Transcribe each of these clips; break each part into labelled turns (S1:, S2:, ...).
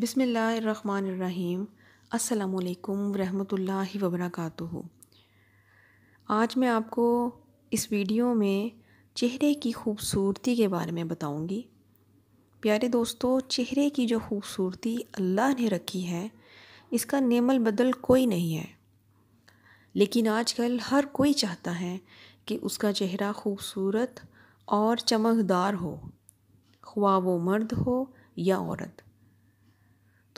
S1: बिसमीम् अल्लाम रहमतुल्लाहि वबरकातुहु आज मैं आपको इस वीडियो में चेहरे की खूबसूरती के बारे में बताऊंगी। प्यारे दोस्तों चेहरे की जो खूबसूरती अल्लाह ने रखी है इसका नेमल बदल कोई नहीं है लेकिन आजकल हर कोई चाहता है कि उसका चेहरा खूबसूरत और चमकदार हो ख्वा वो मर्द हो या औरत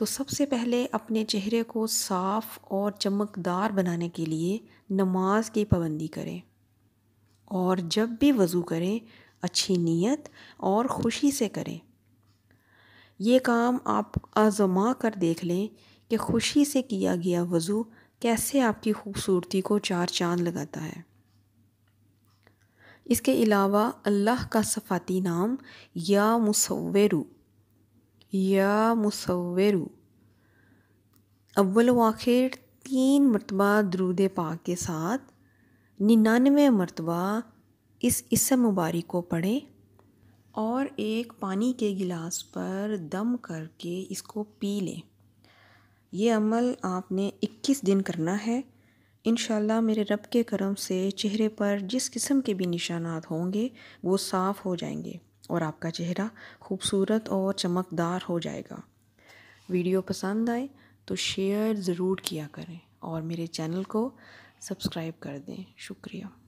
S1: तो सबसे पहले अपने चेहरे को साफ़ और चमकदार बनाने के लिए नमाज की पाबंदी करें और जब भी वज़ू करें अच्छी नीयत और ख़ुशी से करें ये काम आप आजमा कर देख लें कि ख़ुशी से किया गया वज़ू कैसे आपकी खूबसूरती को चार चांद लगाता है इसके अलावा अल्लाह का सफ़ाती नाम या मुसवरू या मुसवर अव्वल आखिर तीन मरतबा दरूद पाक के साथ निन्यानवे मरतबा इस इसम मुबारक को पढ़ें और एक पानी के गिलास पर दम करके इसको पी लें यह अमल आपने 21 दिन करना है इन मेरे रब के करम से चेहरे पर जिस किस्म के भी निशानात होंगे वो साफ़ हो जाएंगे और आपका चेहरा खूबसूरत और चमकदार हो जाएगा वीडियो पसंद आए तो शेयर ज़रूर किया करें और मेरे चैनल को सब्सक्राइब कर दें शुक्रिया